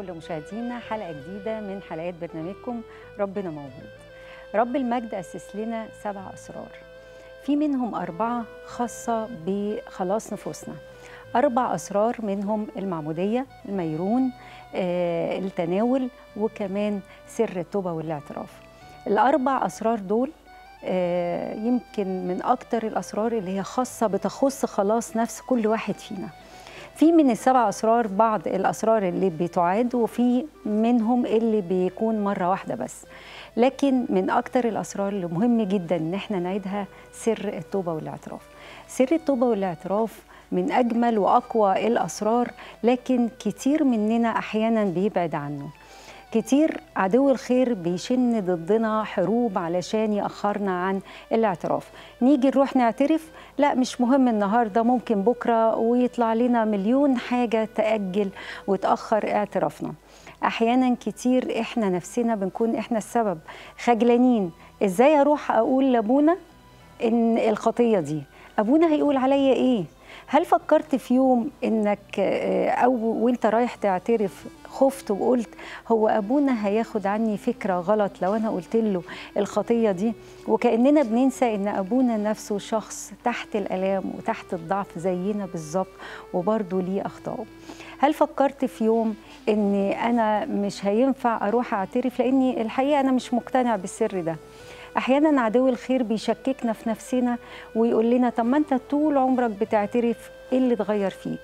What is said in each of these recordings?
كل مشاهدينا حلقة جديدة من حلقات برنامجكم ربنا موجود رب المجد أسس لنا سبع أسرار في منهم أربعة خاصة بخلاص نفوسنا أربع أسرار منهم المعمودية الميرون آه، التناول وكمان سر التوبة والاعتراف الأربع أسرار دول آه، يمكن من أكتر الأسرار اللي هي خاصة بتخص خلاص نفس كل واحد فينا في من السبع أسرار بعض الأسرار اللي بتعاد وفي منهم اللي بيكون مرة واحدة بس لكن من أكتر الأسرار اللي مهم جدا إن احنا نعيدها سر التوبة والاعتراف سر التوبة والاعتراف من أجمل وأقوى الأسرار لكن كتير مننا أحيانا بيبعد عنه كتير عدو الخير بيشن ضدنا حروب علشان يأخرنا عن الاعتراف نيجي نروح نعترف لا مش مهم النهاردة ممكن بكرة ويطلع لنا مليون حاجة تأجل وتأخر اعترافنا احيانا كتير احنا نفسنا بنكون احنا السبب خجلانين ازاي اروح اقول لابونا ان الخطيه دي ابونا هيقول عليا ايه هل فكرت في يوم انك آه، او وانت رايح تعترف خفت وقلت هو ابونا هياخد عني فكره غلط لو انا قلت له الخطيه دي وكاننا بننسى ان ابونا نفسه شخص تحت الالام وتحت الضعف زينا بالظبط وبرضه ليه اخطائه هل فكرت في يوم ان انا مش هينفع اروح اعترف لاني الحقيقه انا مش مقتنع بالسر ده احيانا عدو الخير بيشككنا في نفسنا ويقول لنا طب ما انت طول عمرك بتعترف ايه اللي اتغير فيك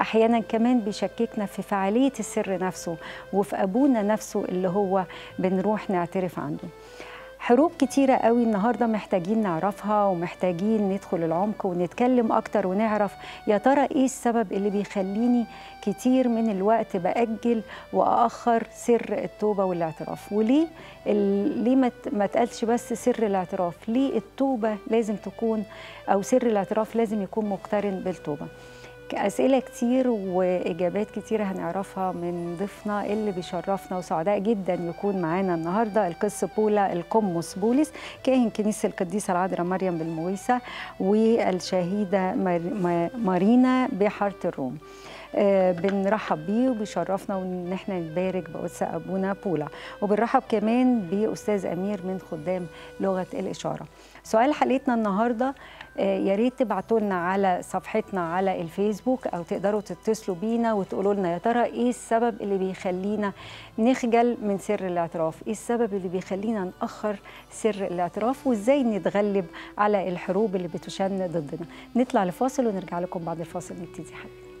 احيانا كمان بيشككنا في فعاليه السر نفسه وفي ابونا نفسه اللي هو بنروح نعترف عنده حروب كتيرة قوي النهاردة محتاجين نعرفها ومحتاجين ندخل العمق ونتكلم أكتر ونعرف يا ترى إيه السبب اللي بيخليني كتير من الوقت بأجل وأأخر سر التوبة والاعتراف وليه ليه ما تقالش بس سر الاعتراف ليه التوبة لازم تكون أو سر الاعتراف لازم يكون مقترن بالتوبة أسئلة كتير وإجابات كتير هنعرفها من ضيفنا اللي بيشرفنا وسعداء جدا يكون معانا النهاردة القس بولا القمص بولس كاهن كنيسة القديسة العذراء مريم بالمويسة والشهيدة مارينا بحارة الروم آه، بنرحب بيه وبيشرفنا وان احنا نبارك بقدس ابونا بولا وبنرحب كمان باستاذ امير من خدام لغه الاشاره سؤال حلقتنا النهارده يا ريت تبعتوا لنا على صفحتنا على الفيسبوك او تقدروا تتصلوا بينا وتقولوا لنا يا ترى ايه السبب اللي بيخلينا نخجل من سر الاعتراف ايه السبب اللي بيخلينا ناخر سر الاعتراف وازاي نتغلب على الحروب اللي بتشن ضدنا نطلع لفاصل ونرجع لكم بعد الفاصل نبتدي حلقتنا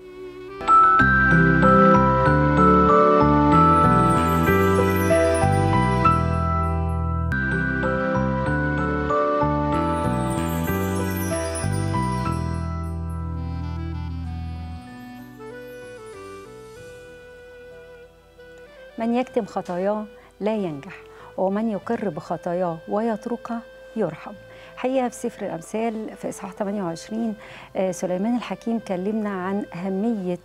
من يكتم خطاياه لا ينجح ومن يقر بخطاياه ويتركها يرحم حقيقة في سفر الأمثال في إصحاح 28 آه، سليمان الحكيم كلمنا عن أهمية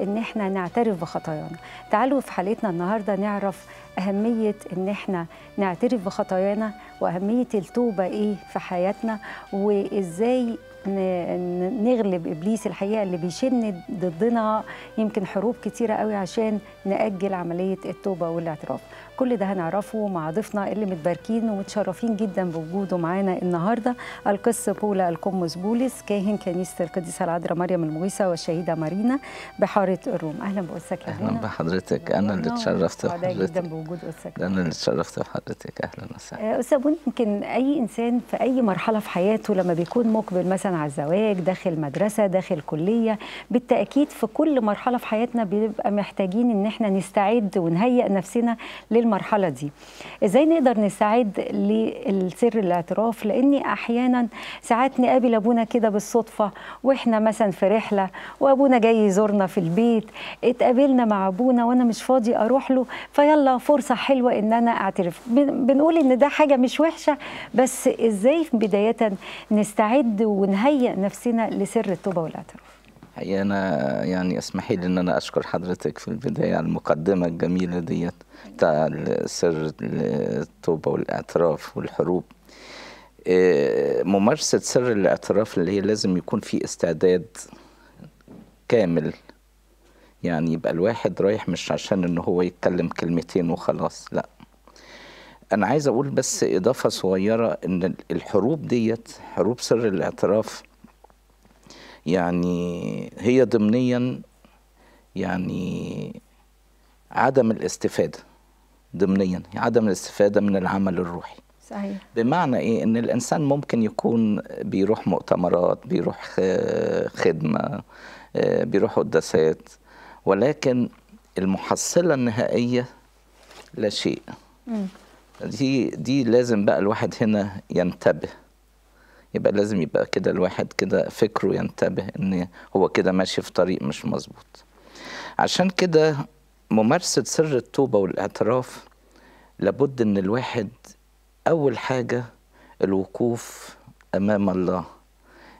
إن إحنا نعترف بخطايانا تعالوا في حالتنا النهاردة نعرف أهمية إن إحنا نعترف بخطايانا وأهمية التوبة إيه في حياتنا وإزاي نغلب ابليس الحقيقه اللي بيشن ضدنا يمكن حروب كتيره قوي عشان ناجل عمليه التوبه والاعتراف كل ده هنعرفه مع ضيفنا اللي متباركين ومتشرفين جدا بوجوده معانا النهارده القس بولا القمص بولس كاهن كنيسه القديسه العذراء مريم المويسة والشهيده مارينا بحاره الروم اهلا بقدسك يا اهلا بحضرتك انا اللي اتشرفت بحضرتك جدا بوجود قدسك انا اللي اتشرفت بحضرتك اهلا وسهلا استاذ يمكن اي انسان في اي مرحله في حياته لما بيكون مقبل مثلا مثلا على الزواج داخل مدرسه داخل كليه بالتاكيد في كل مرحله في حياتنا بيبقى محتاجين ان احنا نستعد ونهيئ نفسنا للمرحله دي ازاي نقدر نستعد للسر الاعتراف لاني احيانا ساعات نقابل ابونا كده بالصدفه واحنا مثلا في رحله وابونا جاي يزورنا في البيت اتقابلنا مع ابونا وانا مش فاضي اروح له فيلا فرصه حلوه ان انا اعترف بنقول ان ده حاجه مش وحشه بس ازاي بدايه نستعد ونهيئ نهيئ نفسنا لسر التوبه والاعتراف حقيقة أنا يعني اسمحي لي إن أنا أشكر حضرتك في البداية على المقدمة الجميلة ديت بتاع سر التوبة والاعتراف والحروب إيه، ممارسة سر الاعتراف اللي هي لازم يكون في استعداد كامل يعني يبقى الواحد رايح مش عشان إن هو يتكلم كلمتين وخلاص لأ انا عايز اقول بس اضافه صغيره ان الحروب ديت حروب سر الاعتراف يعني هي ضمنيا يعني عدم الاستفاده ضمنيا عدم الاستفاده من العمل الروحي صحيح بمعنى ايه ان الانسان ممكن يكون بيروح مؤتمرات بيروح آه، خدمه آه، بيروح قداسات ولكن المحصله النهائيه لا شيء دي دي لازم بقى الواحد هنا ينتبه يبقى لازم يبقى كده الواحد كده فكره ينتبه ان هو كده ماشي في طريق مش مظبوط عشان كده ممارسة سر التوبة والاعتراف لابد ان الواحد اول حاجة الوقوف امام الله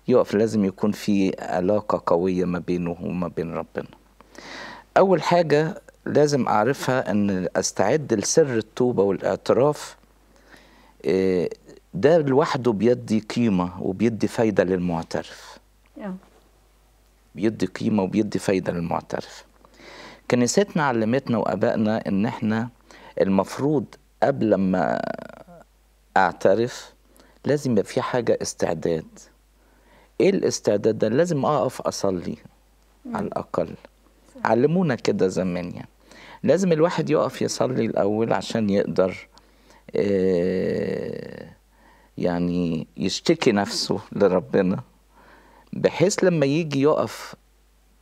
يقف لازم يكون في علاقة قوية ما بينه وما بين ربنا أول حاجة لازم أعرفها أن أستعد لسر التوبة والاعتراف آه، ده لوحده بيدي قيمة وبيدي فايدة للمعترف بيدي قيمة وبيدي فايدة للمعترف كنيستنا علمتنا وأبائنا إن إحنا المفروض قبل ما أعترف لازم يبقى في حاجة استعداد إيه الاستعداد ده لازم أقف أصلي على الأقل علمونا كده زمان يعني لازم الواحد يقف يصلي الأول عشان يقدر آه، يعني يشتكي نفسه لربنا بحيث لما يجي يقف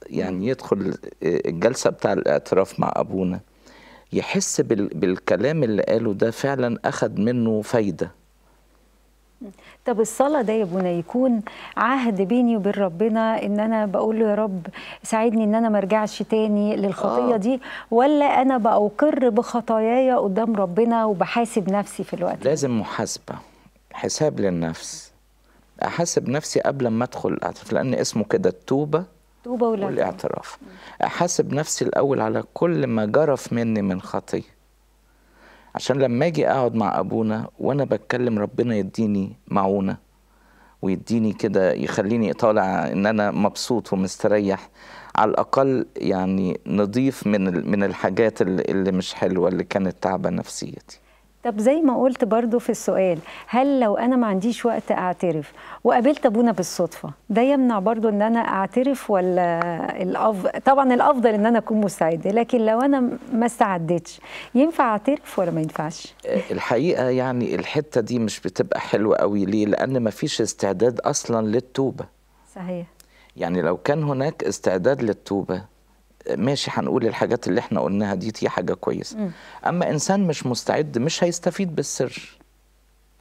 يعني يدخل آه، الجلسة بتاع الاعتراف مع أبونا يحس بالكلام اللي قاله ده فعلا أخد منه فايدة طب الصلاة ده يا ابونا يكون عهد بيني وبين ربنا ان انا بقول له يا رب ساعدني ان انا ما ارجعش تاني للخطية آه. دي ولا انا بأقر بخطاياي قدام ربنا وبحاسب نفسي في الوقت لازم محاسبة حساب للنفس احاسب نفسي قبل ما ادخل الاعتراف لان اسمه كده التوبة التوبه والاعتراف احاسب نفسي الاول على كل ما جرف مني من خطيه عشان لما اجي اقعد مع ابونا وانا بتكلم ربنا يديني معونه ويديني كده يخليني طالع ان انا مبسوط ومستريح على الاقل يعني نضيف من من الحاجات اللي مش حلوه اللي كانت تعبه نفسيتي طب زي ما قلت برضو في السؤال هل لو انا ما عنديش وقت اعترف وقابلت ابونا بالصدفه ده يمنع برضو ان انا اعترف ولا الأفضل طبعا الافضل ان انا اكون مستعده لكن لو انا ما استعدتش ينفع اعترف ولا ما ينفعش آه، الحقيقه يعني الحته دي مش بتبقى حلوه قوي ليه لان ما فيش استعداد اصلا للتوبه صحيح يعني لو كان هناك استعداد للتوبه ماشي هنقول الحاجات اللي احنا قلناها دي دي حاجه كويسه اما انسان مش مستعد مش هيستفيد بالسر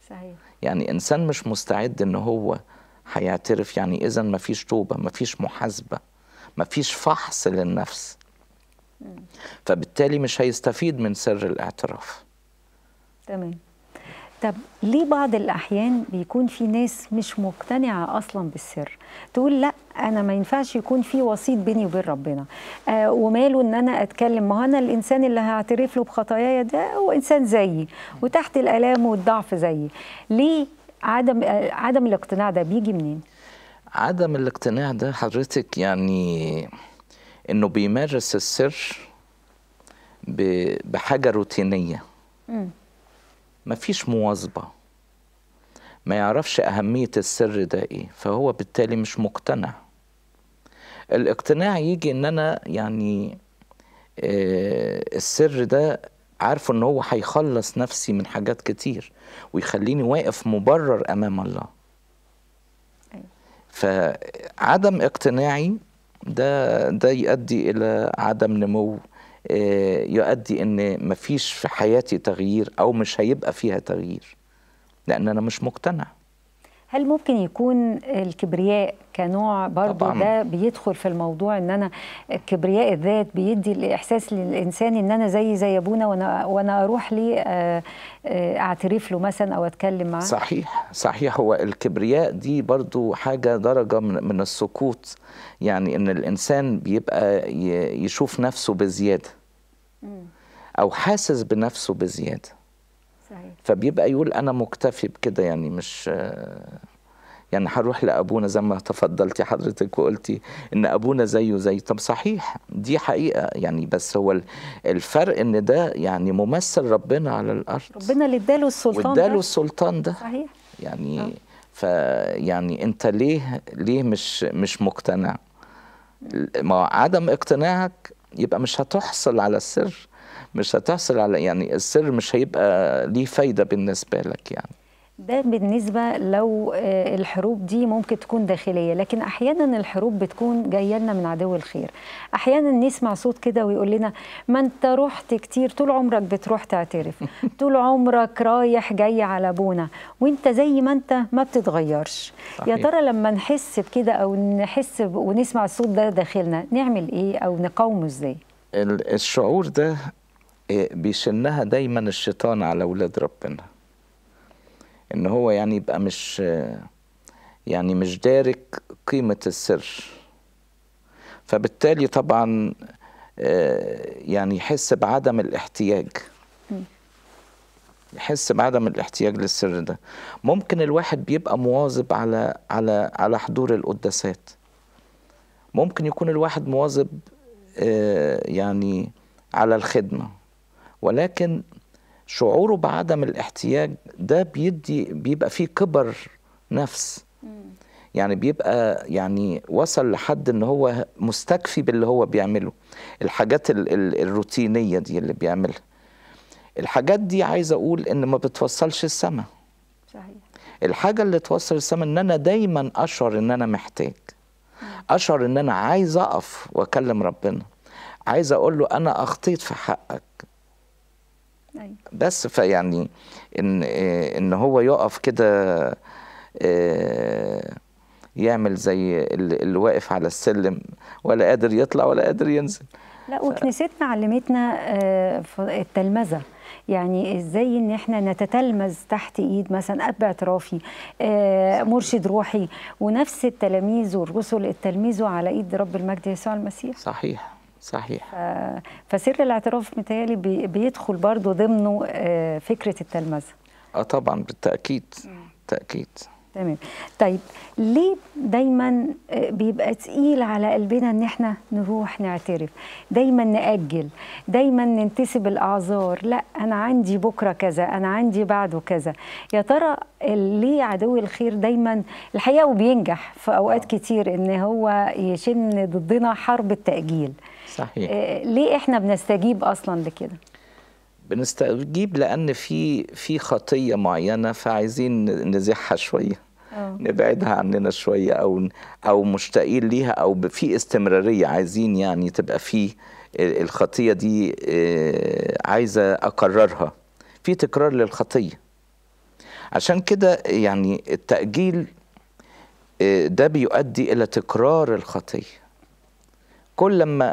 صحيح يعني انسان مش مستعد ان هو هيعترف يعني اذا ما فيش توبه ما فيش محاسبه ما فيش فحص للنفس فبالتالي مش هيستفيد من سر الاعتراف تمام طب ليه بعض الأحيان بيكون في ناس مش مقتنعة أصلا بالسر تقول لا أنا ما ينفعش يكون في وسيط بيني وبين ربنا آه وماله إن أنا أتكلم ما أنا الإنسان اللي هعترف له بخطاياي ده هو إنسان زيي وتحت الآلام والضعف زيي ليه عدم آه عدم الاقتناع ده بيجي منين؟ عدم الاقتناع ده حضرتك يعني إنه بيمارس السر بحاجة روتينية م. مفيش مواظبة ما يعرفش أهمية السر ده إيه فهو بالتالي مش مقتنع الاقتناع يجي إن أنا يعني آه، السر ده عارفه إن هو هيخلص نفسي من حاجات كتير ويخليني واقف مبرر أمام الله أيوة. فعدم اقتناعي ده ده يؤدي إلى عدم نمو آه، يؤدي ان مفيش في حياتي تغيير او مش هيبقى فيها تغيير لان انا مش مقتنع هل ممكن يكون الكبرياء كنوع برضو طبعاً. ده بيدخل في الموضوع ان انا كبرياء الذات بيدي الاحساس للانسان ان انا زي زي ابونا وانا وانا اروح لي آه، آه، اعترف له مثلا او اتكلم معاه صحيح صحيح هو الكبرياء دي برضو حاجه درجه من, من السقوط يعني ان الانسان بيبقى يشوف نفسه بزياده او حاسس بنفسه بزياده صحيح. فبيبقى يقول انا مكتفي بكده يعني مش يعني هروح لابونا زي ما تفضلتي حضرتك وقلتي ان ابونا زيه زي طب صحيح دي حقيقه يعني بس هو الفرق ان ده يعني ممثل ربنا على الارض ربنا اللي اداله السلطان ده اداله السلطان ده صحيح يعني آه. ف فيعني انت ليه ليه مش مش مقتنع ما عدم اقتناعك يبقى مش هتحصل على السر مش هتحصل على يعني السر مش هيبقى ليه فايده بالنسبه لك يعني ده بالنسبة لو آه، الحروب دي ممكن تكون داخلية لكن أحيانا الحروب بتكون جاية لنا من عدو الخير أحيانا نسمع صوت كده ويقول لنا ما أنت رحت كتير طول عمرك بتروح تعترف طول عمرك رايح جاي على بونا وأنت زي ما أنت ما بتتغيرش يا ترى لما نحس بكده أو نحس ونسمع الصوت ده داخلنا نعمل إيه أو نقاومه إزاي الشعور ده بيشنها دايما الشيطان على ولاد ربنا ان هو يعني يبقى مش يعني مش دارك قيمة السر فبالتالي طبعا يعني يحس بعدم الاحتياج يحس بعدم الاحتياج للسر ده ممكن الواحد بيبقى مواظب على على على حضور القداسات ممكن يكون الواحد مواظب آه، يعني على الخدمه ولكن شعوره بعدم الاحتياج ده بيدي بيبقى فيه كبر نفس يعني بيبقى يعني وصل لحد ان هو مستكفي باللي هو بيعمله الحاجات الروتينيه دي اللي بيعملها الحاجات دي عايز اقول ان ما بتوصلش السما صحيح الحاجه اللي توصل السما ان انا دايما اشعر ان انا محتاج اشعر ان انا عايز اقف واكلم ربنا عايز اقول له انا اخطيت في حقك أيوة. بس فيعني ان ان هو يقف كده آه، يعمل زي اللي واقف على السلم ولا قادر يطلع ولا قادر ينزل لا وكنيستنا علمتنا آه، التلمذه يعني ازاي ان احنا نتتلمذ تحت ايد مثلا اب اعترافي آه، مرشد روحي ونفس التلاميذ والرسل التلميذ على ايد رب المجد يسوع المسيح صحيح صحيح آه فسر الاعتراف متهيألي بيدخل برضه ضمنه آه فكره التلمذه اه طبعا بالتاكيد تاكيد تمام طيب ليه دايما آه، بيبقى تقيل على قلبنا ان احنا نروح نعترف دايما نأجل دايما ننتسب الاعذار لا انا عندي بكره كذا انا عندي بعده كذا يا ترى ليه عدو الخير دايما الحقيقه وبينجح في اوقات آه. كتير ان هو يشن ضدنا حرب التأجيل صحيح. آه، ليه احنا بنستجيب اصلا لكده بنستجيب لان في في خطيه معينه فعايزين نزيحها شويه أوه. نبعدها عننا شويه او او مشتاقين ليها او في استمراريه عايزين يعني تبقى في الخطيه دي آه، عايزه اكررها في تكرار للخطيه عشان كده يعني التاجيل آه، ده بيؤدي الى تكرار الخطيه كل لما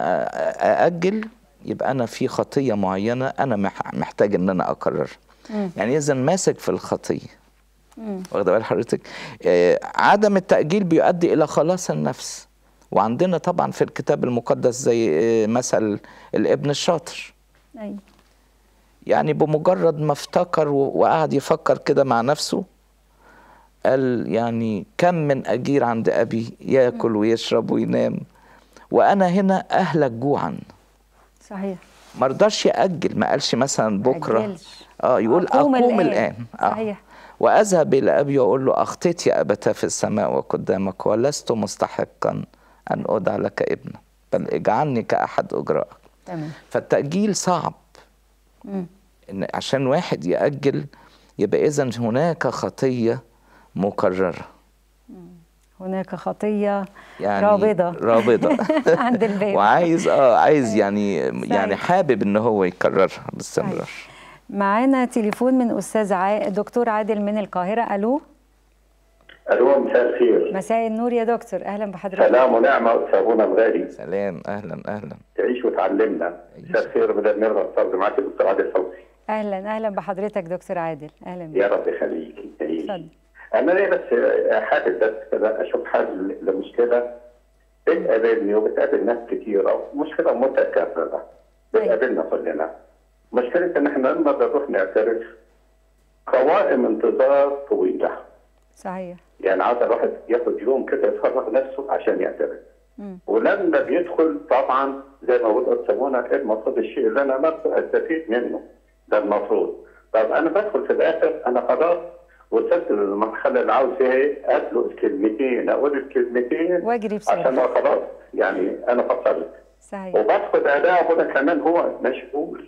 أأجل يبقى أنا في خطية معينة أنا محتاج إن أنا أكرر مم. يعني إذا ماسك في الخطية واخد بال حضرتك آه عدم التأجيل بيؤدي إلى خلاص النفس وعندنا طبعا في الكتاب المقدس زي مثل الابن الشاطر أيوة. يعني بمجرد ما افتكر وقعد يفكر كده مع نفسه قال يعني كم من أجير عند أبي ياكل ويشرب وينام وانا هنا اهلك جوعا صحيح ما رضاش ياجل ما قالش مثلا بكره أجلش. اه يقول اقوم, أقوم الان, الآن. آه. صحيح واذهب الى ابي واقول له اخطيت يا ابتا في السماء وقدامك ولست مستحقا ان ادع لك ابنا بل اجعلني كاحد اجرائك تمام فالتاجيل صعب مم. ان عشان واحد ياجل يبقى اذا هناك خطيه مكرره هناك خطيه يعني رابضه رابضه عند الباب وعايز اه عايز أيوة. يعني يعني حابب ان هو يكررها باستمرار طيب. معانا تليفون من استاذ عادل دكتور عادل من القاهره الو الو مساء الخير مساء النور يا دكتور اهلا بحضرتك سلام ونعمه استاذ ابونا الغالي سلام اهلا اهلا تعيش وتعلمنا مساء الخير بدل نرضى الصبر معاك دكتور عادل صوصي اهلا اهلا بحضرتك دكتور عادل اهلا بك يا رب يخليك اتفضل انا ليه بس حابب بس كده اشوف حل لمشكله بتقابلني وبتقابل ناس كثيره ومشكله متكرره بتقابلنا طيب. كلنا مشكله ان احنا لما بنروح نعترف قوائم انتظار طويله صحيح يعني عايز الواحد ياخد يوم كده يفرغ نفسه عشان يعترف ولما بيدخل طبعا زي ما بقول سمونا ايه المفروض الشيء اللي انا ما استفيد منه ده المفروض طب انا بدخل في الاخر انا خلاص وصلت للمرحله اللي عاوز فيها له الكلمتين اقول الكلمتين واجري بسرعه عشان هو خلاص يعني انا فكرت صحيح وبفقد اداء هنا كمان هو مشغول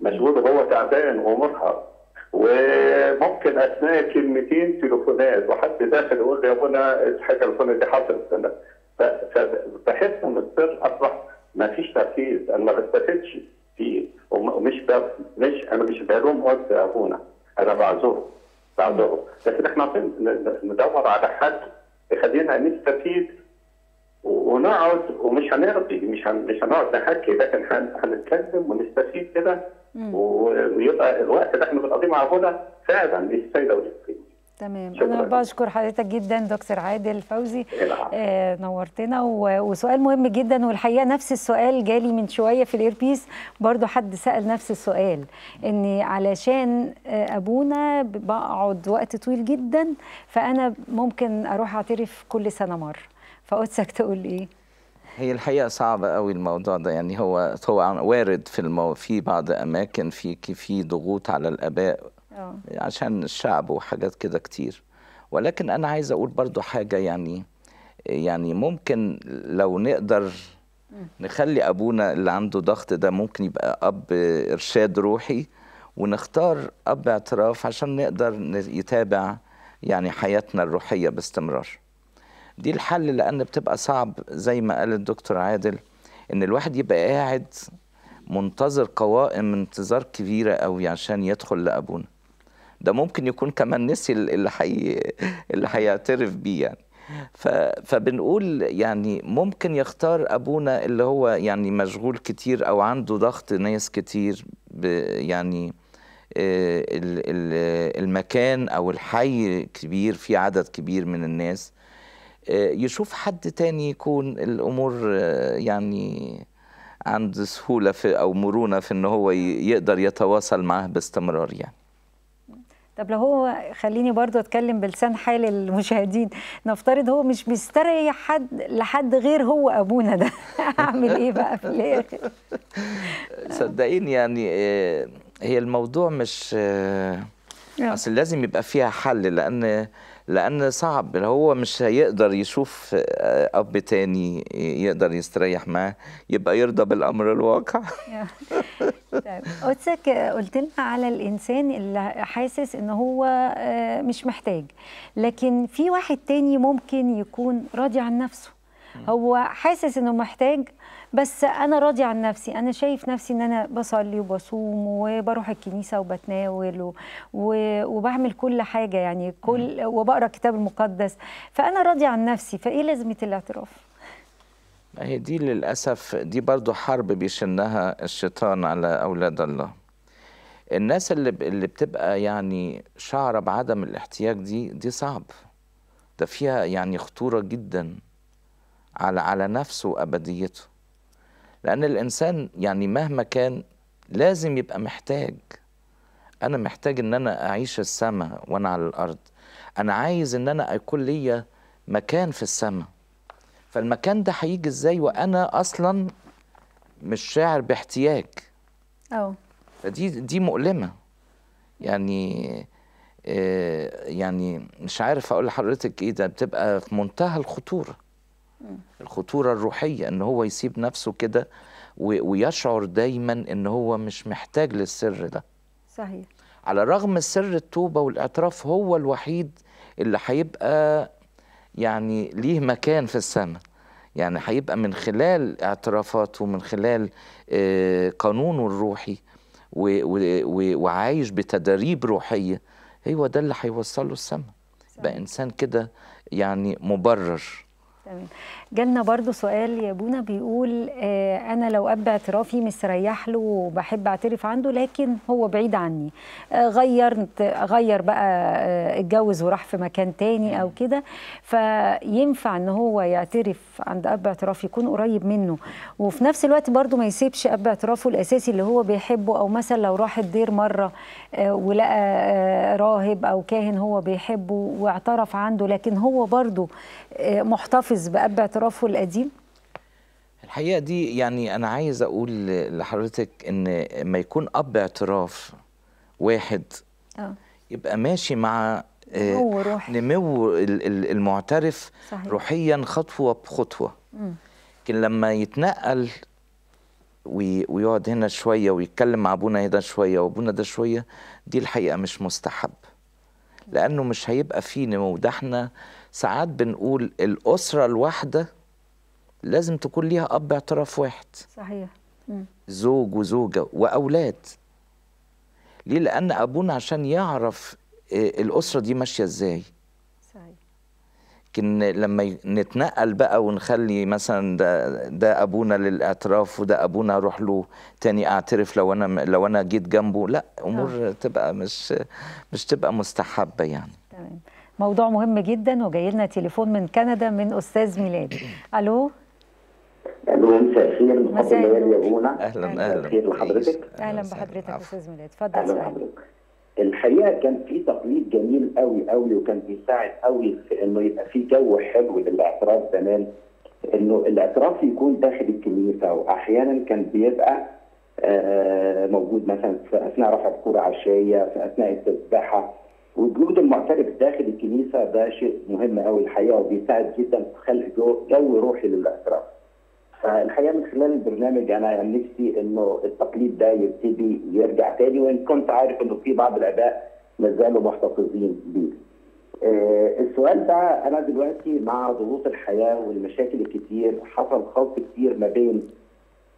مشغول وهو تعبان ومرهق وممكن اثناء كلمتين تليفونات وحد داخل يقول لي يا ابونا الحاجه الفلانيه دي حصلت انا فبحس ان السر اصبح ما فيش تركيز انا ما بستفدش فيه ومش مش انا مش بلوم قد ابونا انا بعذره بعضهم لكن احنا ندور على حد يخلينا نستفيد ونقعد ومش هنرضي مش هن... مش هنقعد نحكي لكن هن... هنتكلم ونستفيد كده ويبقى الوقت اللي احنا بنقضيه مع هنا فعلا للسيده والسيد تمام شكرا. انا بشكر حضرتك جدا دكتور عادل فوزي آه نورتنا و... وسؤال مهم جدا والحقيقه نفس السؤال جالي من شويه في الايربيس برضو حد سال نفس السؤال ان علشان آه، ابونا بقعد وقت طويل جدا فانا ممكن اروح اعترف كل سنه مره فقدسك تقول ايه هي الحقيقه صعبه قوي الموضوع ده يعني هو طبعا وارد في المو... في بعض اماكن في في ضغوط على الاباء أوه. عشان الشعب وحاجات كده كتير ولكن انا عايز اقول برضو حاجه يعني يعني ممكن لو نقدر نخلي ابونا اللي عنده ضغط ده ممكن يبقى اب ارشاد روحي ونختار اب اعتراف عشان نقدر يتابع يعني حياتنا الروحيه باستمرار دي الحل لان بتبقى صعب زي ما قال الدكتور عادل ان الواحد يبقى قاعد منتظر قوائم انتظار كبيره قوي عشان يدخل لابونا ده ممكن يكون كمان نسي اللي حي اللي هيعترف بيه يعني ف... فبنقول يعني ممكن يختار ابونا اللي هو يعني مشغول كتير او عنده ضغط ناس كتير ب... يعني آه، المكان او الحي كبير في عدد كبير من الناس آه، يشوف حد تاني يكون الامور آه، يعني عند سهوله في او مرونه في ان هو يقدر يتواصل معاه باستمرار يعني طب لو هو خليني برضو اتكلم بلسان حال المشاهدين نفترض هو مش مستريح حد لحد غير هو ابونا ده اعمل ايه بقى في الاخر صدقيني يعني آه، هي الموضوع مش آه، آه. اصل لازم يبقى فيها حل لان لان صعب هو مش هيقدر يشوف آه، اب تاني يقدر يستريح معاه يبقى يرضى بالامر الواقع طيب قدسك قلت لنا على الانسان اللي حاسس ان هو آه، مش محتاج لكن في واحد تاني ممكن يكون راضي عن نفسه هو حاسس انه محتاج بس انا راضي عن نفسي انا شايف نفسي ان انا بصلي وبصوم وبروح الكنيسه وبتناول و... و... وبعمل كل حاجه يعني كل وبقرا الكتاب المقدس فانا راضي عن نفسي فايه لازمه الاعتراف هي دي للاسف دي برضو حرب بيشنها الشيطان على اولاد الله الناس اللي اللي بتبقى يعني شعره بعدم الاحتياج دي دي صعب ده فيها يعني خطوره جدا على على نفسه وابديته لأن الإنسان يعني مهما كان لازم يبقى محتاج أنا محتاج إن أنا أعيش السماء وأنا على الأرض أنا عايز إن أنا أكون ليا مكان في السماء فالمكان ده هيجي إزاي وأنا أصلا مش شاعر باحتياج أو فدي دي مؤلمة يعني آه، يعني مش عارف أقول لحضرتك إيه ده بتبقى في منتهى الخطورة الخطورة الروحية ان هو يسيب نفسه كده ويشعر دايما ان هو مش محتاج للسر ده صحيح على الرغم سر التوبة والاعتراف هو الوحيد اللي هيبقى يعني ليه مكان في السماء يعني هيبقى من خلال اعترافاته من خلال آه، قانونه الروحي وعايش بتدريب روحية هو ده اللي هيوصله السماء بقى إنسان كده يعني مبرر جالنا برضو سؤال يا بونا بيقول آه انا لو اب اعترافي مستريح له وبحب اعترف عنده لكن هو بعيد عني آه غيرت غير بقى آه اتجوز وراح في مكان تاني او كده فينفع ان هو يعترف عند اب اعتراف يكون قريب منه وفي نفس الوقت برضو ما يسيبش اب اعترافه الاساسي اللي هو بيحبه او مثلا لو راح الدير مره آه، ولقى آه، راهب او كاهن هو بيحبه واعترف عنده لكن هو برضو آه، محتفظ يحتفظ بأب اعترافه القديم؟ الحقيقة دي يعني أنا عايز أقول لحضرتك إن ما يكون أب اعتراف واحد أوه. يبقى ماشي مع آه، نمو روحي نمو المعترف صحيح. روحيا خطوة بخطوة لكن لما يتنقل ويقعد هنا شوية ويتكلم مع أبونا هنا شوية وأبونا ده شوية دي الحقيقة مش مستحب لأنه مش هيبقى فيه نمو ده احنا ساعات بنقول الأسرة الواحدة لازم تكون ليها أب اعتراف واحد صحيح زوج وزوجة وأولاد ليه لأن أبونا عشان يعرف آه، الأسرة دي ماشية إزاي صحيح لكن لما نتنقل بقى ونخلي مثلا ده, ده أبونا للاعتراف وده أبونا أروح له تاني أعترف لو أنا لو أنا جيت جنبه لا أمور آه. تبقى مش مش تبقى مستحبة يعني تمام موضوع مهم جدا وجاي لنا تليفون من كندا من استاذ ميلاد الو الو مساء الخير مساء الخير اهلا اهلا خير لحضرتك اهلا بحضرتك استاذ ميلاد اتفضل سؤالك الحقيقه كان في تقليد جميل قوي قوي وكان بيساعد قوي في انه يبقى في جو حلو للاعتراف زمان انه الاعتراف يكون داخل الكنيسه واحيانا كان بيبقى آه موجود مثلا في اثناء رفع الكوره عشية في اثناء التسبحه وجود المعترف داخل الكنيسه ده شيء مهم قوي الحقيقه وبيساعد جدا في خلق جو, جو روحي للاعتراف. فالحقيقه من خلال البرنامج انا نفسي انه التقليد ده يبتدي يرجع تاني وان كنت عارف انه في بعض الاباء ما زالوا محتفظين بيه. آه السؤال بقى انا دلوقتي مع ضغوط الحياه والمشاكل الكتير حصل خلط كتير ما بين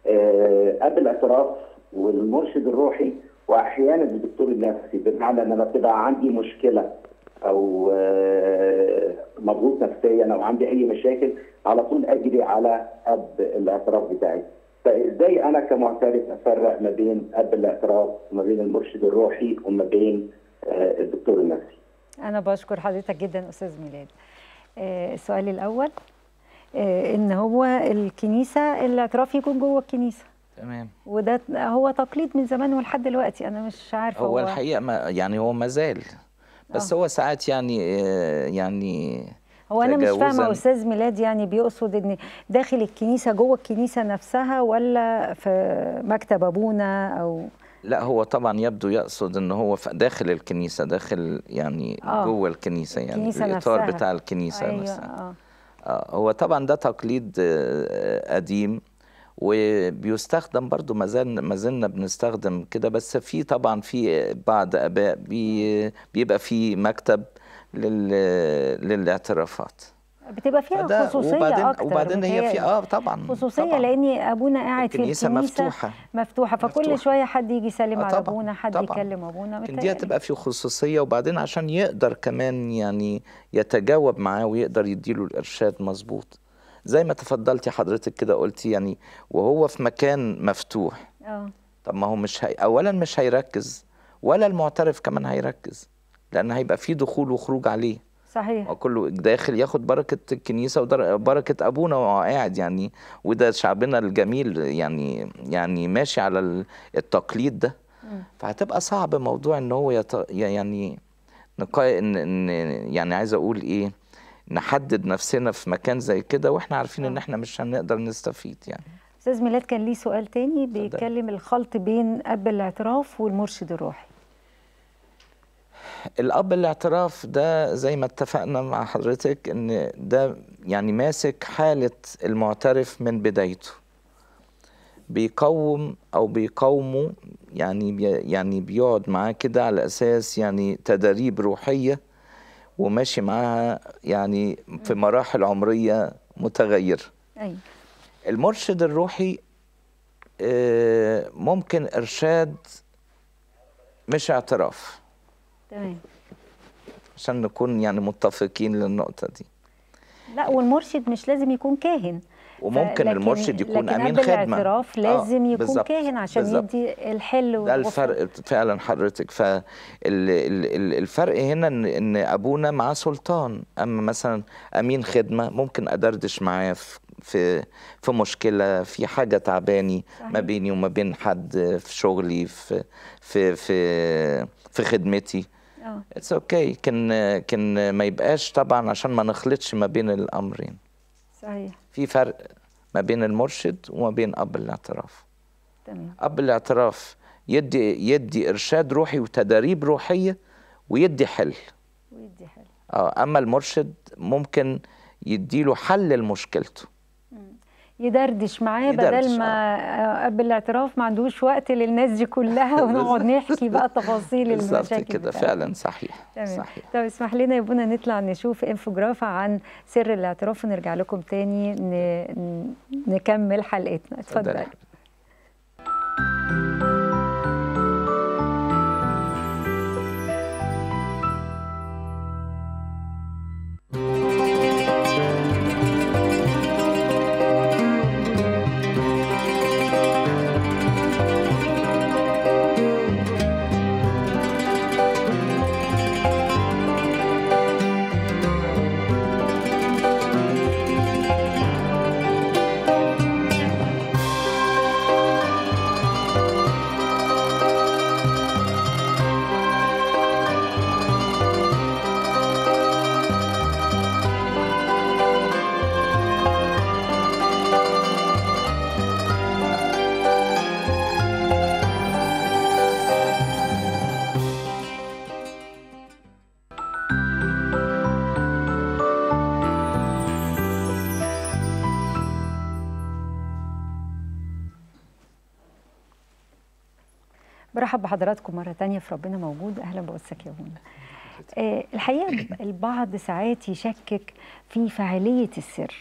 آه قبل الاعتراف والمرشد الروحي واحيانا الدكتور النفسي بمعنى ان انا بتبقى عندي مشكله او آه، مضغوط نفسيا او عندي اي مشاكل على طول اجري على اب الاعتراف بتاعي فازاي انا كمعترف افرق ما بين اب الاعتراف وما بين المرشد الروحي وما بين آه، الدكتور النفسي انا بشكر حضرتك جدا استاذ ميلاد آه، السؤال الاول ان هو الكنيسه الاعتراف يكون جوه الكنيسه تمام وده هو تقليد من زمان ولحد دلوقتي انا مش عارفه هو, هو الحقيقه ما يعني هو ما زال بس أوه. هو ساعات يعني آه، يعني هو انا مش فاهمه استاذ ميلاد يعني بيقصد ان داخل الكنيسه جوه الكنيسه نفسها ولا في مكتب ابونا او لا هو طبعا يبدو يقصد ان هو داخل الكنيسه داخل يعني آه. جوه الكنيسه يعني الكنيسة الاطار نفسها. بتاع الكنيسه أيوة نفسها أوه. آه هو طبعا ده تقليد آه، قديم وبيستخدم برضو ما زال ما زلنا بنستخدم كده بس في طبعا في بعض اباء بي بيبقى في مكتب لل للاعترافات بتبقى فيها خصوصيه وبعدين اكتر وبعدين هي في اه طبعا خصوصيه طبعًا لاني ابونا قاعد في الكنيسه مفتوحه مفتوحه فكل مفتوحة. شويه حد يجي يسلم آه على ابونا حد طبعًا. يكلم ابونا دي هتبقى في خصوصيه وبعدين عشان يقدر كمان يعني يتجاوب معاه ويقدر يديله الارشاد مظبوط زي ما تفضلتي حضرتك كده قلتي يعني وهو في مكان مفتوح اه طب ما هو مش هي... اولا مش هيركز ولا المعترف كمان هيركز لان هيبقى في دخول وخروج عليه صحيح كله داخل ياخد بركه الكنيسه وبركه ابونا وهو قاعد يعني وده شعبنا الجميل يعني يعني ماشي على التقليد ده فهتبقى صعب موضوع ان هو يط... يعني نقا... يعني عايز اقول ايه نحدد نفسنا في مكان زي كده واحنا عارفين ان آه. احنا مش هنقدر نستفيد يعني استاذ ميلاد كان ليه سؤال تاني بيتكلم الخلط بين اب الاعتراف والمرشد الروحي الاب الاعتراف ده زي ما اتفقنا مع حضرتك ان ده يعني ماسك حاله المعترف من بدايته بيقوم او بيقومه يعني بي يعني بيقعد معاه كده على اساس يعني تدريب روحيه وماشي معاها يعني في مراحل عمريه متغيره أي. المرشد الروحي آه، ممكن ارشاد مش اعتراف تمام عشان نكون يعني متفقين للنقطه دي لا والمرشد مش لازم يكون كاهن وممكن المرشد يكون امين خدمه لكن الاعتراف آه، لازم آه يكون كاهن عشان بالزبط. يدي الحل ده الفرق فعلا حضرتك فالفرق هنا ان ان ابونا معاه سلطان اما مثلا امين خدمه ممكن ادردش معاه في في في مشكله في حاجه تعباني ما بيني وما بين حد في شغلي في في في, في خدمتي اتس آه. اوكي okay. كان كان ما يبقاش طبعا عشان ما نخلطش ما بين الامرين صحيح في فرق ما بين المرشد وما بين اب الاعتراف تمام اب الاعتراف يدي يدي ارشاد روحي وتدريب روحيه ويدي حل ويدي حل اه اما المرشد ممكن يديله حل لمشكلته يدردش معاه بدل ما آه. قبل الاعتراف ما عندوش وقت للناس دي كلها ونقعد نحكي بقى تفاصيل المشاكل كده فعلا صحيح صحيح. طب اسمح لنا يا بونا نطلع نشوف انفوجراف عن سر الاعتراف ونرجع لكم تاني نكمل حلقتنا اتفضل برحب بحضراتكم مرة تانية في ربنا موجود أهلا بقصك يا منى آه، الحقيقة البعض ساعات يشكك في فاعلية السر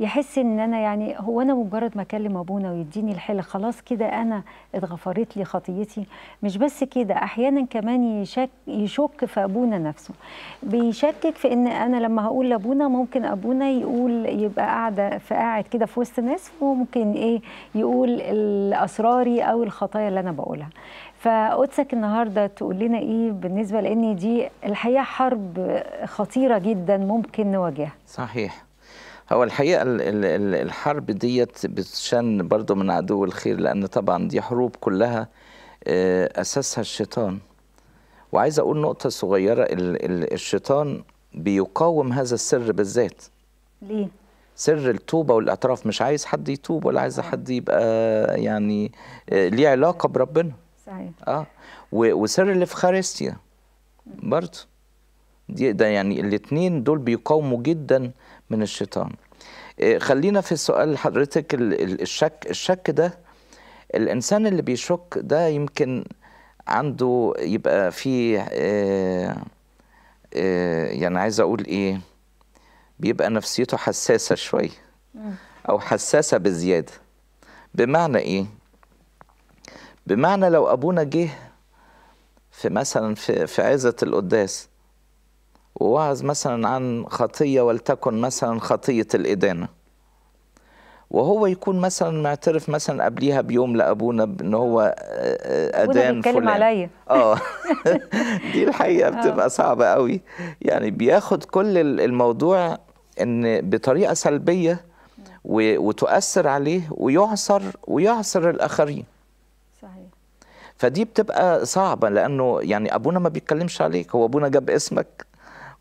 يحس ان انا يعني هو انا مجرد ما اكلم ابونا ويديني الحل خلاص كده انا اتغفرت لي خطيتي مش بس كده احيانا كمان يشك يشك في ابونا نفسه بيشكك في ان انا لما هقول لابونا ممكن ابونا يقول يبقى قاعده في قاعد كده في وسط ناس وممكن ايه يقول اسراري او الخطايا اللي انا بقولها فقدسك النهارده تقول لنا ايه بالنسبه لان دي الحقيقه حرب خطيره جدا ممكن نواجهها صحيح هو الحقيقة الحرب ديت بتشن برضو من عدو الخير لأن طبعا دي حروب كلها آه، أساسها الشيطان وعايز أقول نقطة صغيرة الشيطان بيقاوم هذا السر بالذات ليه؟ سر التوبه والاعتراف مش عايز حد يتوب ولا عايز آه. حد يبقى يعني آه، ليه علاقه بربنا صحيح اه وسر الافخارستيا برضه دي ده يعني الاثنين دول بيقاوموا جدا من الشيطان إيه، خلينا في سؤال حضرتك الشك الشك ده الانسان اللي بيشك ده يمكن عنده يبقى فيه آه، آه، يعني عايز اقول ايه بيبقى نفسيته حساسه شويه او حساسه بزياده بمعنى ايه بمعنى لو ابونا جه في مثلا في في عزه القداس ووعظ مثلا عن خطية ولتكن مثلا خطية الإدانة وهو يكون مثلا معترف مثلا قبليها بيوم لابونا ان هو آه، آه، ادان فلان عليا اه دي الحقيقه آه. بتبقى صعبه قوي يعني بياخد كل الموضوع ان بطريقه سلبيه وتؤثر عليه ويعصر ويعصر الاخرين صحيح فدي بتبقى صعبه لانه يعني ابونا ما بيتكلمش عليك هو ابونا جاب اسمك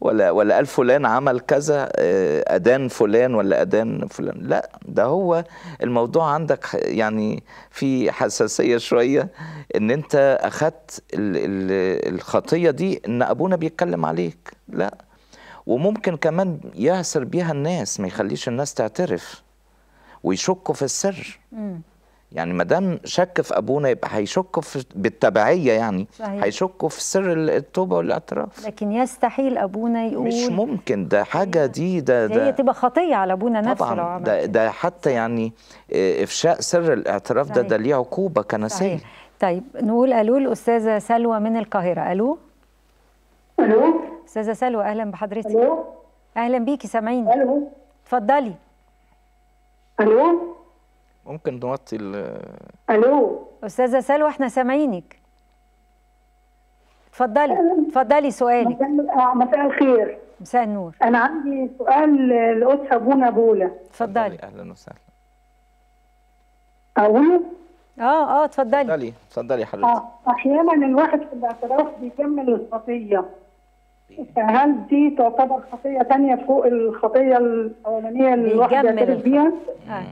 ولا ولا قال فلان عمل كذا آه، أدان فلان ولا أدان فلان لا ده هو الموضوع عندك يعني في حساسية شوية إن أنت أخدت الخطية دي إن أبونا بيتكلم عليك لا وممكن كمان يهسر بيها الناس ما يخليش الناس تعترف ويشكوا في السر يعني ما دام شك في ابونا يبقى هيشكوا بالتبعيه يعني هيشكوا في سر التوبه والاعتراف لكن يستحيل ابونا يقول مش ممكن ده حاجه دي ده ده هي تبقى خطيه على ابونا نفسه طبعا ده, ده حتى يعني آه، افشاء سر الاعتراف صحيح. ده ده ليه عقوبه كنسيه طيب نقول الو الاستاذه سلوى من القاهره الو الو استاذه سلوى اهلا بحضرتك الو اهلا بيكي سامعيني الو اتفضلي الو ممكن نوطي ال الو استاذه سلوى احنا سامعينك اتفضلي اتفضلي سؤالك آه، مساء الخير مساء النور انا عندي سؤال لاسره بونا بولا اتفضلي اهلا وسهلا اقول اه اه اتفضلي اتفضلي اتفضلي يا حضرتك اه احيانا الواحد في الاعتراف بيكمل الخطيه هل دي تعتبر خطيه ثانيه فوق الخطيه الاولانيه اللي الواحد بيعترف بيها؟ آه.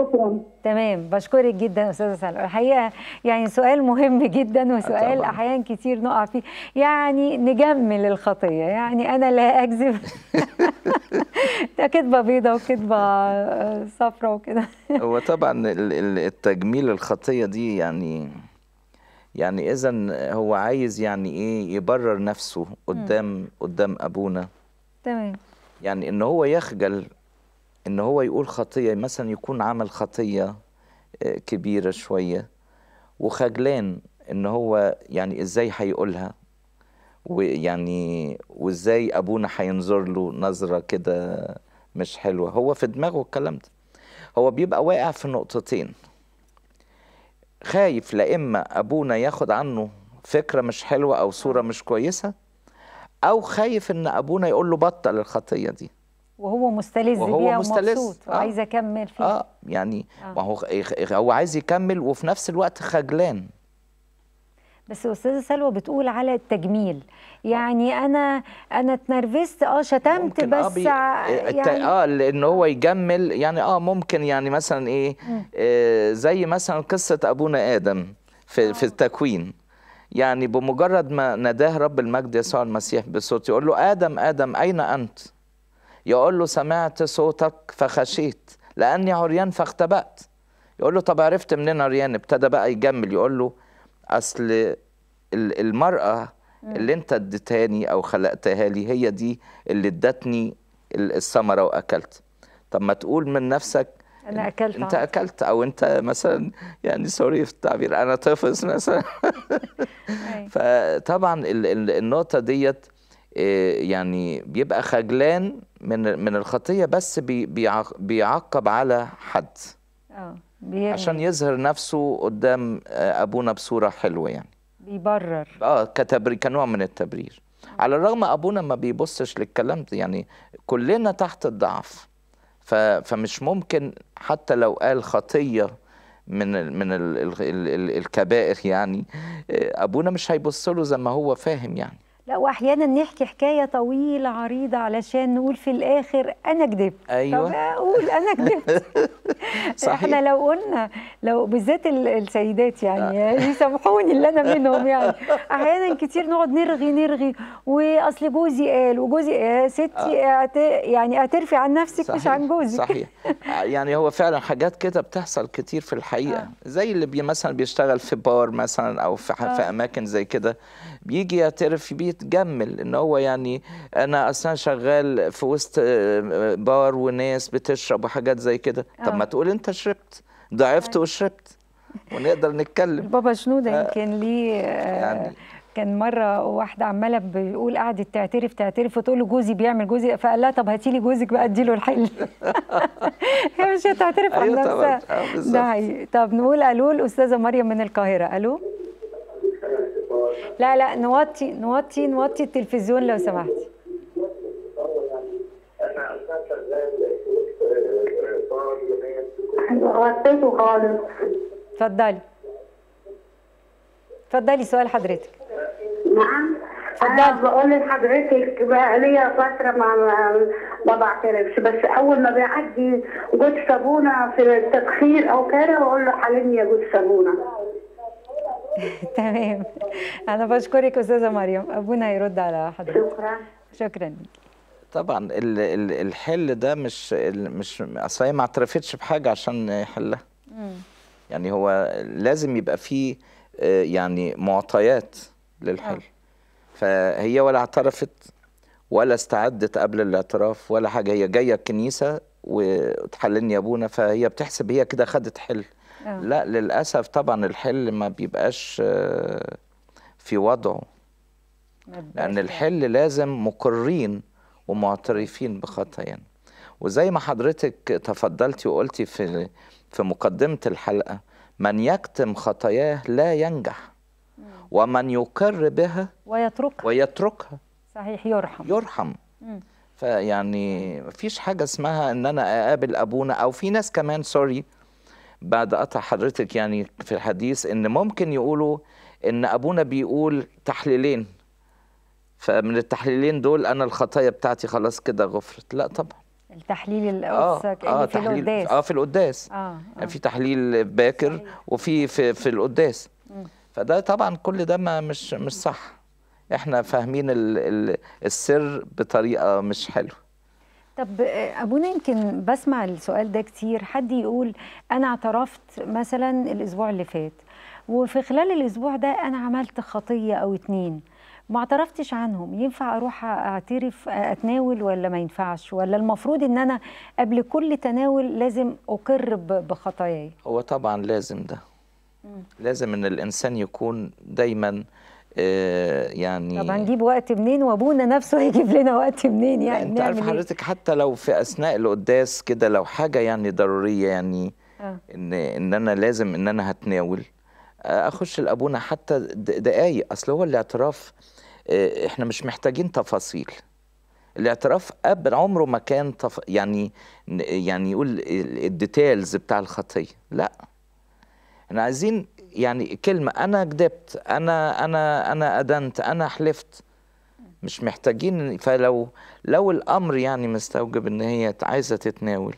شكرا تمام بشكرك جدا استاذه سلمى الحقيقه يعني سؤال مهم جدا وسؤال احيانا كتير نقع فيه يعني نجمل الخطيه يعني انا لا اكذب ده كذبه بيضه وكذبه آه، صفراء وكده هو طبعا التجميل الخطيه دي يعني يعني اذا هو عايز يعني ايه يبرر نفسه قدام م. قدام ابونا تمام يعني ان هو يخجل ان هو يقول خطيه مثلا يكون عمل خطيه آه، كبيره شويه وخجلان ان هو يعني ازاي هيقولها ويعني وازاي ابونا هينظر له نظره كده مش حلوه هو في دماغه الكلام ده هو بيبقى واقع في نقطتين خايف لا اما ابونا ياخد عنه فكره مش حلوه او صوره مش كويسه او خايف ان ابونا يقول له بطل الخطيه دي وهو مستلذ وهو ومبسوط آه. وعايز اكمل فيه اه يعني آه. ما هو هو عايز يكمل وفي نفس الوقت خجلان بس استاذه سلوى بتقول على التجميل آه. يعني انا انا اتنرفزت اه شتمت آه، بس آه, يعني اه لان هو يجمل يعني اه ممكن يعني مثلا ايه, آه زي مثلا قصه ابونا ادم في آه. في التكوين يعني بمجرد ما ناداه رب المجد يسوع المسيح بصوت يقول له ادم ادم اين انت؟ يقول له سمعت صوتك فخشيت لأني عريان فاختبأت يقول له طب عرفت منين عريان ابتدى بقى يجمل يقول له أصل المرأة اللي انت اديتهاني او خلقتها لي هي دي اللي ادتني الثمره واكلت طب ما تقول من نفسك انا اكلت انت عارف. اكلت او انت مثلا يعني سوري في التعبير انا طفص مثلا أيوة. فطبعا النقطه ديت آه، يعني بيبقى خجلان من من الخطيه بس بي بيعقب على حد اه عشان يظهر نفسه قدام آه، ابونا بصوره حلوه يعني بيبرر اه كتبرير كنوع من التبرير أوه. على الرغم ابونا ما بيبصش للكلام ده يعني كلنا تحت الضعف فمش ممكن حتى لو قال خطيه من الـ من الـ الـ الـ الكبائر يعني آه، ابونا مش هيبص له زي ما هو فاهم يعني لا واحيانا نحكي حكايه طويله عريضه علشان نقول في الاخر انا كدبت ايوه طب اقول انا كدبت صحيح احنا لو قلنا لو بالذات السيدات يعني آه. يسامحوني يعني اللي انا منهم يعني احيانا كتير نقعد نرغي نرغي واصل جوزي قال وجوزي يا ستي آه. يعني اعترفي عن نفسك صحيح. مش عن جوزك صحيح آه، يعني هو فعلا حاجات كده بتحصل كتير في الحقيقه زي اللي بي مثلا بيشتغل في بار مثلا او في, في اماكن زي كده بيجي يعترف بيتجمل ان هو يعني انا اصلا شغال في وسط آه، آه، بار وناس بتشرب وحاجات زي كده طب ما آه. تقول انت شربت ضعفت أيوة. وشربت ونقدر نتكلم بابا شنودة يمكن ليه يعني كان مره واحده عماله بيقول قعدت تعترف تعترف وتقول له جوزي بيعمل جوزي فقال لها طب هاتي لي جوزك بقى ادي له الحل هي مش هتعترف عن أيوة نفسها ده طب نقول الو الاستاذه مريم من القاهره الو لا لا نوطي نوطي نوطي التلفزيون لو سمحتي غطيته خالص اتفضلي اتفضلي سؤال حضرتك نعم اتفضلي بقول لحضرتك بقى ليا فتره ما ما بعترفش بس اول ما بيعدي جوز صابونه في التدخين او كده بقول له حلمي يا جوز صابونه تمام انا بشكرك استاذه مريم ابونا هيرد على حضرتك شكرا شكرا ليكي طبعا الحل ده مش مش اصل هي ما اعترفتش بحاجه عشان يحلها يعني هو لازم يبقى فيه آه، يعني معطيات للحل آه. فهي ولا اعترفت ولا استعدت قبل الاعتراف ولا حاجه هي جايه الكنيسه وتحللني يا ابونا فهي بتحسب هي كده خدت حل آه. لا للاسف طبعا الحل ما بيبقاش آه، في وضعه لان الحل لازم مقرين ومعترفين بخطايانا وزي ما حضرتك تفضلتي وقلتي في في مقدمه الحلقه من يكتم خطاياه لا ينجح ومن يقر بها ويتركها ويتركها صحيح يرحم يرحم فيعني مفيش حاجه اسمها ان انا اقابل ابونا او في ناس كمان سوري بعد قطع حضرتك يعني في الحديث ان ممكن يقولوا ان ابونا بيقول تحليلين فمن التحليلين دول انا الخطايا بتاعتي خلاص كده غفرت لا طبعا التحليل القدس آه, يعني آه في تحليل القداس اه في القداس آه, آه يعني في تحليل باكر وفي في, في القداس فده طبعا كل ده ما مش مش صح احنا فاهمين السر بطريقه مش حلوه طب ابونا يمكن بسمع السؤال ده كتير حد يقول انا اعترفت مثلا الاسبوع اللي فات وفي خلال الاسبوع ده انا عملت خطيه او اتنين ما اعترفتش عنهم ينفع اروح اعترف اتناول ولا ما ينفعش ولا المفروض ان انا قبل كل تناول لازم اقر بخطاياي هو طبعا لازم ده لازم ان الانسان يكون دايما آه، يعني طب هنجيب وقت منين وابونا نفسه هيجيب لنا وقت منين يعني انت عارف إيه؟ حضرتك حتى لو في اثناء القداس كده لو حاجه يعني ضروريه يعني آه. ان ان انا لازم ان انا هتناول آه، اخش لابونا حتى دقايق اصل هو الاعتراف آه، احنا مش محتاجين تفاصيل الاعتراف اب عمره ما كان تف... يعني يعني يقول الديتيلز بتاع الخطيه لا احنا عايزين يعني كلمه انا كدبت انا انا انا ادنت انا حلفت مش محتاجين فلو لو الامر يعني مستوجب ان هي عايزه تتناول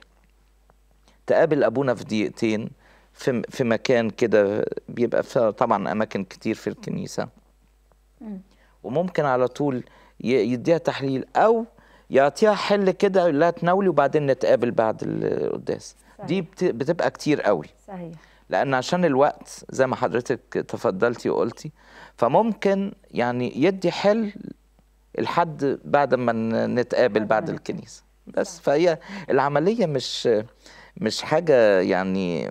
تقابل ابونا في دقيقتين في في مكان كده بيبقى طبعا اماكن كتير في الكنيسه وممكن على طول يديها تحليل او يعطيها حل كده يقول لها تناولي وبعدين نتقابل بعد القداس دي بتبقى كتير قوي صحيح لان عشان الوقت زي ما حضرتك تفضلتي وقلتي فممكن يعني يدي حل الحد بعد ما نتقابل بعد الكنيسه بس فهي العمليه مش مش حاجه يعني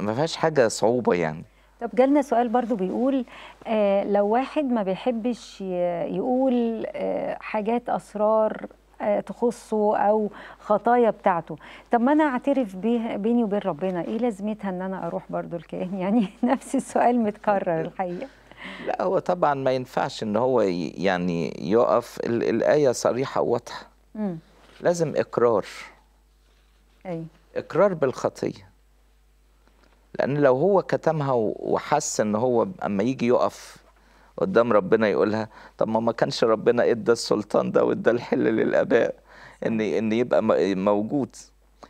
ما فيهاش حاجه صعوبه يعني طب جالنا سؤال برضو بيقول آه لو واحد ما بيحبش يقول آه حاجات اسرار آه، تخصه او خطايا بتاعته طب ما انا اعترف بيه بيني وبين ربنا ايه لازمتها ان انا اروح برضو الكاهن يعني نفس السؤال متكرر الحقيقه لا هو طبعا ما ينفعش ان هو يعني يقف الايه صريحه وواضحه لازم اقرار أي. اقرار بالخطيه لان لو هو كتمها وحس ان هو اما يجي يقف قدام ربنا يقولها طب ما ما كانش ربنا ادى السلطان ده وادى الحل للاباء ان ان يبقى موجود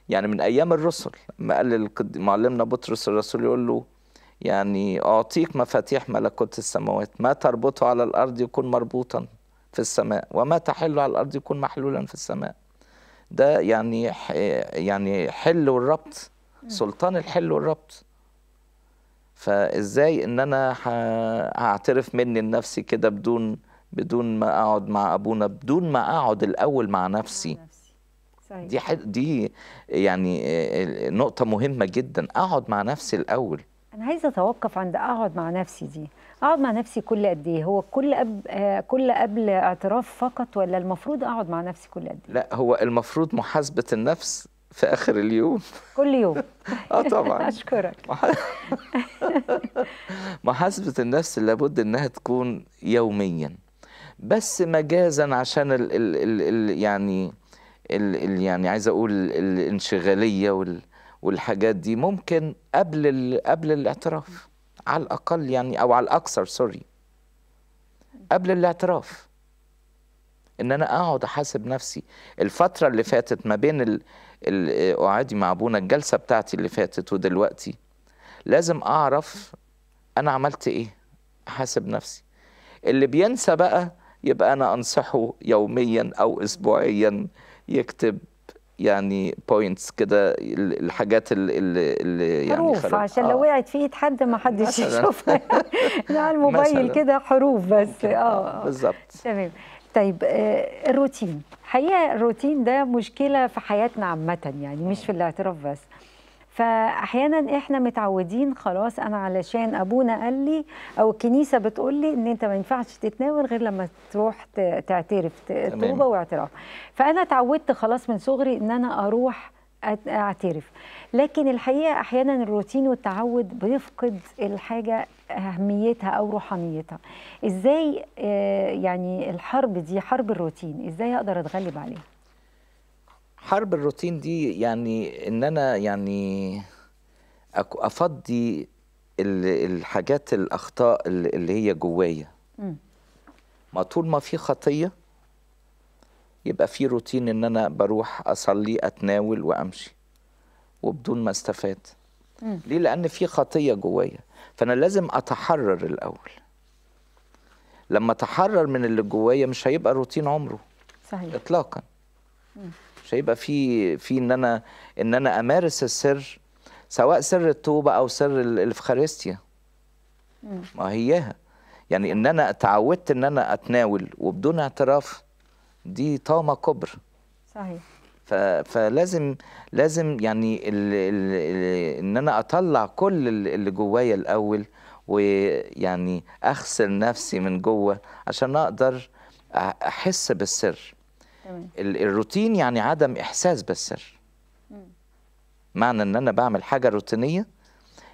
يعني من ايام الرسل ما قال معلمنا بطرس الرسول يقول له يعني اعطيك مفاتيح ملكوت السماوات ما تربطه على الارض يكون مربوطا في السماء وما تحل على الارض يكون محلولا في السماء ده يعني يعني حل والربط سلطان الحل والربط فازاي ان انا هعترف مني لنفسي كده بدون بدون ما اقعد مع ابونا بدون ما اقعد الاول مع نفسي دي دي يعني نقطة مهمة جدا أقعد مع نفسي الأول أنا عايزة أتوقف عند أقعد مع نفسي دي أقعد مع نفسي كل قد إيه هو كل أب... كل قبل اعتراف فقط ولا المفروض أقعد مع نفسي كل قد إيه لا هو المفروض محاسبة النفس في اخر اليوم كل يوم اه طبعا اشكرك محاسبه النفس لابد انها تكون يوميا بس مجازا عشان الـ الـ الـ الـ يعني الـ الـ يعني عايز اقول الانشغاليه وال والحاجات دي ممكن قبل قبل الاعتراف على الاقل يعني او على الاكثر سوري قبل الاعتراف ان انا اقعد احاسب نفسي الفتره اللي فاتت ما بين آه، اعادي مع ابونا الجلسه بتاعتي اللي فاتت ودلوقتي لازم اعرف انا عملت ايه احاسب نفسي اللي بينسى بقى يبقى انا انصحه يوميا او اسبوعيا يكتب يعني بوينتس كده الحاجات اللي, اللي يعني حروف عشان آه. لو وقعت في ايد حد ما حدش يشوفها على الموبايل كده حروف بس اه بالظبط تمام طيب آه، الروتين حقيقه الروتين ده مشكله في حياتنا عامه يعني مش في الاعتراف بس فاحيانا احنا متعودين خلاص انا علشان ابونا قال لي او الكنيسه بتقول لي ان انت ما ينفعش تتناول غير لما تروح تعترف توبه واعتراف فانا اتعودت خلاص من صغري ان انا اروح اعترف لكن الحقيقه احيانا الروتين والتعود بيفقد الحاجه اهميتها او روحانيتها ازاي آه، يعني الحرب دي حرب الروتين ازاي اقدر اتغلب عليها حرب الروتين دي يعني ان انا يعني افضي الحاجات الاخطاء اللي هي جوايا ما طول ما في خطيه يبقى في روتين ان انا بروح اصلي اتناول وامشي وبدون ما استفاد ليه لان في خطيه جوايا فانا لازم اتحرر الاول لما اتحرر من اللي جوايا مش هيبقى روتين عمره صحيح اطلاقا مش هيبقى في في ان انا ان انا امارس السر سواء سر التوبه او سر الافخارستيا ما هيها يعني ان انا اتعودت ان انا اتناول وبدون اعتراف دي طامه كبرى صحيح فلازم لازم يعني الـ الـ ان انا اطلع كل اللي جوايا الاول ويعني اغسل نفسي من جوه عشان اقدر احس بالسر تمام. الروتين يعني عدم احساس بالسر معنى ان انا بعمل حاجه روتينيه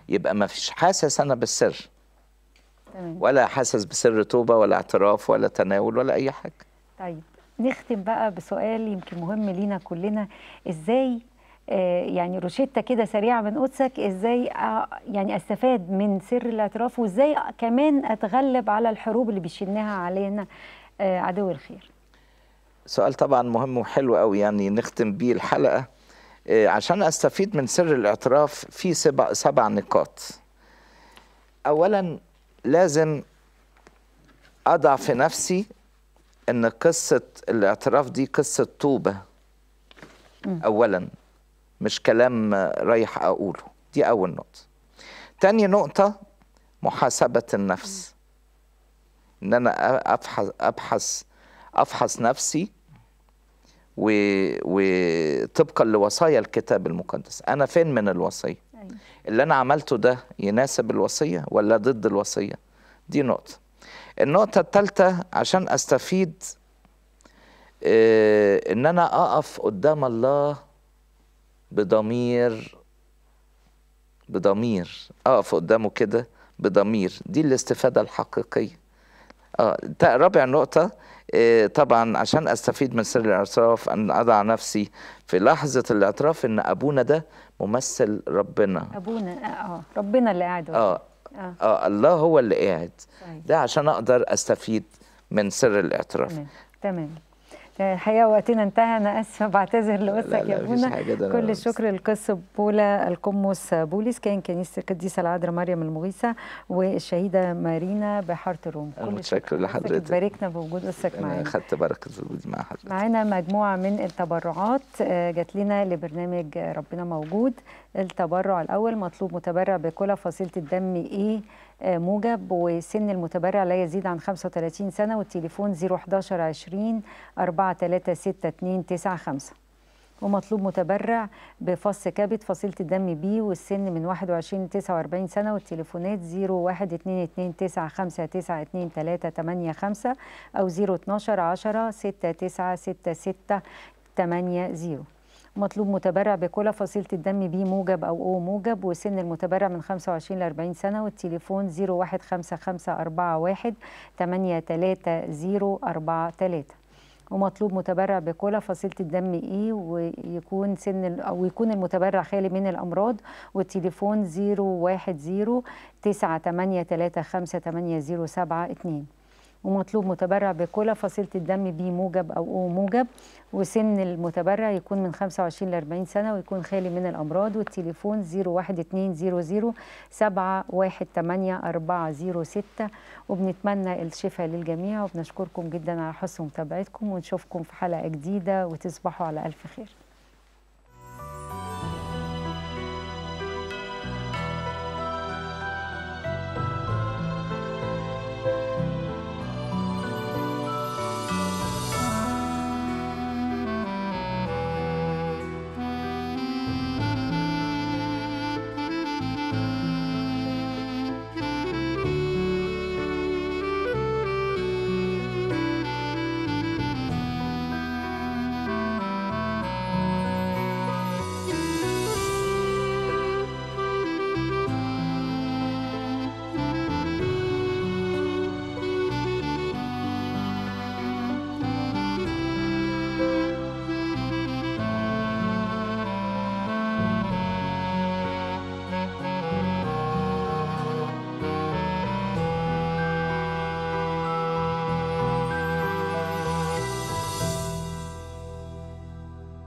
يبقى ما فيش حاسس انا بالسر تمام. ولا حاسس بسر توبه ولا اعتراف ولا تناول ولا اي حاجه طيب نختم بقى بسؤال يمكن مهم لينا كلنا ازاي آه، يعني روشتة كده سريعة من قدسك ازاي آه، يعني استفاد من سر الاعتراف وازاي كمان اتغلب على الحروب اللي بيشنها علينا آه، عدو الخير سؤال طبعا مهم وحلو قوي يعني نختم بيه الحلقة عشان استفيد من سر الاعتراف في سبع, سبع نقاط اولا لازم اضع في نفسي ان قصه الاعتراف دي قصه توبه اولا مش كلام رايح اقوله دي اول نقطه تاني نقطه محاسبه النفس ان انا ابحث ابحث افحص نفسي و... وطبقا لوصايا الكتاب المقدس انا فين من الوصيه أيوة. اللي انا عملته ده يناسب الوصيه ولا ضد الوصيه دي نقطه النقطة الثالثة عشان أستفيد آه، إن أنا أقف قدام الله بضمير بضمير أقف قدامه كده بضمير دي الاستفادة الحقيقية آه رابع نقطة آه، طبعا عشان أستفيد من سر الاعتراف أن أضع نفسي في لحظة الاعتراف أن أبونا ده ممثل ربنا أبونا آه, آه، ربنا اللي قاعد آه آه. آه الله هو اللي قاعد طيب. ده عشان أقدر أستفيد من سر الاعتراف تمام تمام الحقيقه وقتنا انتهى انا اسفه بعتذر لوسك يا أبونا كل الشكر للقس بولا القمص بوليس كان كنيسه القديسه العذراء مريم المغيثه والشهيده مارينا بحاره الروم كل متشكر لحضرتك باركنا بوجود وسك معانا انا خدت بركه وجودي مع حضرتك معانا مجموعه من التبرعات آه، جات لنا لبرنامج ربنا موجود التبرع الاول مطلوب متبرع بكل فصيله الدم ايه آه، موجب وسن المتبرع لا يزيد عن 35 سنة والتليفون 011 20 436 ومطلوب متبرع بفص كبد فصيلة الدم بي والسن من 21 ل 49 سنة والتليفونات 01 01229959285 أو 012 10 6 6 9 696 80 مطلوب متبرع بكل فصيلة الدم بي موجب أو أو موجب وسن المتبرع من 25 ل 40 سنة والتليفون 01554183043 ومطلوب متبرع بكل فصيلة الدم إي e، ويكون سن أو يكون المتبرع خالي من الأمراض والتليفون 010 9835807 2 ومطلوب متبرع بكلى فصيلة الدم بي موجب أو أو موجب وسن المتبرع يكون من 25 ل 40 سنة ويكون خالي من الأمراض والتليفون 01200718406 وبنتمنى الشفاء للجميع وبنشكركم جدا على حسن متابعتكم ونشوفكم في حلقة جديدة وتصبحوا على ألف خير